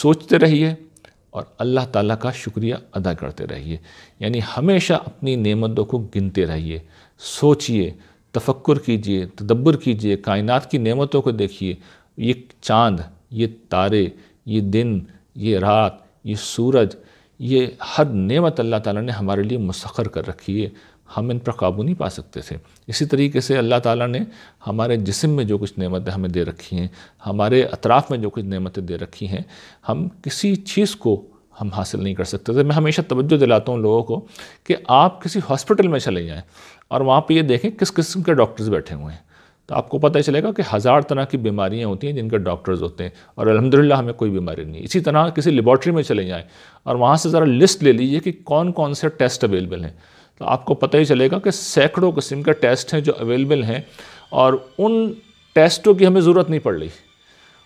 सोचते रहिए और अल्लाह ताला का शुक्रिया अदा करते रहिए यानी हमेशा अपनी नेमतों को गिनते रहिए सोचिए तफक्र कीजिए तदब्बर कीजिए कायनात की नेमतों को देखिए ये चांद ये तारे ये दिन ये रात ये सूरज ये हर नेमत अल्लाह ताला ने हमारे लिए मुसखर कर रखी है हम इन पर काबू नहीं पा सकते थे इसी तरीके से अल्लाह ताला ने हमारे जिस्म में जो कुछ नेमतें हमें दे रखी हैं हमारे अतराफ़ में जो कुछ नेमतें दे रखी हैं हम किसी चीज़ को हम हासिल नहीं कर सकते थे मैं हमेशा तवज्जो दिलाता हूँ लोगों को कि आप किसी हॉस्पिटल में चले जाएँ और वहाँ पर ये देखें किस किस्म के डॉक्टर्स बैठे हुए हैं तो आपको पता चलेगा कि हज़ार तरह की बीमारियाँ होती हैं जिनके डॉक्टर्स होते हैं और अलहमदिल्ला हमें कोई बीमारी नहीं इसी तरह किसी लेबॉर्ट्री में चले जाएँ और वहाँ से ज़रा लिस्ट ले लीजिए कि कौन कौन से टेस्ट अवेलेबल हैं तो आपको पता ही चलेगा कि सैकड़ों किस्म के टेस्ट हैं जो अवेलेबल हैं और उन टेस्टों की हमें ज़रूरत नहीं पड़ रही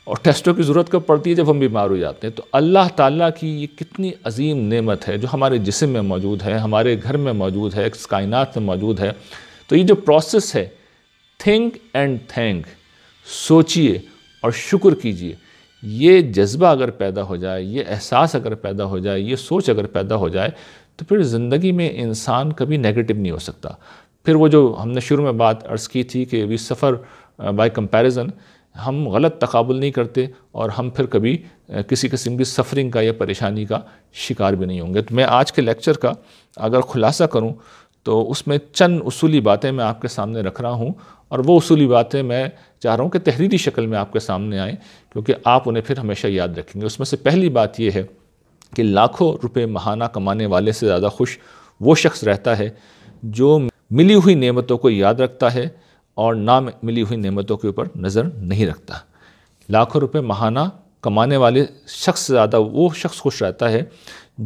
और टेस्टों की ज़रूरत कब पड़ती है जब हम बीमार हो जाते हैं तो अल्लाह ताला की ये कितनी अजीम नेमत है जो हमारे जिसम में मौजूद है हमारे घर में मौजूद है इस कायनात में मौजूद है तो ये जो प्रोसेस है थिंक एंड थैंक सोचिए और शुक्र कीजिए ये जज्बा अगर पैदा हो जाए ये एहसास अगर पैदा हो जाए ये सोच अगर पैदा हो जाए तो फिर ज़िंदगी में इंसान कभी नेगेटिव नहीं हो सकता फिर वो जो हमने शुरू में बात अर्ज़ की थी कि वी सफ़र बाय कंपैरिजन हम गलत तकबुल नहीं करते और हम फिर कभी uh, किसी किस्म की सफरिंग का या परेशानी का शिकार भी नहीं होंगे तो मैं आज के लेक्चर का अगर खुलासा करूँ तो उसमें चंद उसूली बातें मैं आपके सामने रख रहा हूँ और वो उसूली बातें मैं चाह रहा हूँ कि तहरीरी शक्ल में आपके सामने आएँ क्योंकि आप उन्हें फिर हमेशा याद रखेंगे उसमें से पहली बात यह है कि लाखों रुपए महाना कमाने वाले से ज़्यादा खुश वो शख्स रहता है जो मिली हुई नेमतों को याद रखता है और ना मिली हुई नेमतों के ऊपर नज़र नहीं रखता लाखों रुपए महाना कमाने वाले शख्स से ज़्यादा वो शख्स खुश रहता है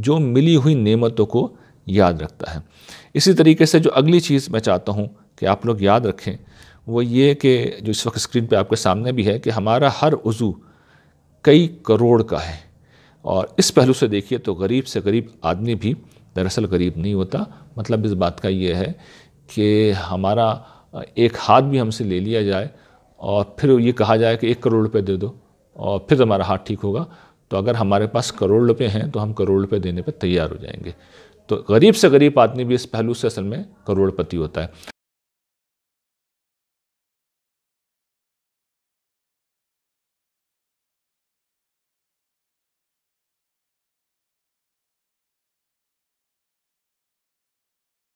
जो मिली हुई नेमतों को याद रखता है इसी तरीके से जो अगली चीज़ मैं चाहता हूँ कि आप लोग याद रखें वो ये कि जो इस वक्त स्क्रीन पे आपके सामने भी है कि हमारा हर उज़ू कई करोड़ का है और इस पहलू से देखिए तो गरीब से गरीब आदमी भी दरअसल गरीब नहीं होता मतलब इस बात का ये है कि हमारा एक हाथ भी हमसे ले लिया जाए और फिर ये कहा जाए कि एक करोड़ रुपये दे दो और फिर हमारा हाथ ठीक होगा तो अगर हमारे पास करोड़ रुपये हैं तो हम करोड़ रुपये देने पर तैयार हो जाएंगे तो गरीब से गरीब आदमी भी इस पहलू से असल में करोड़पति होता है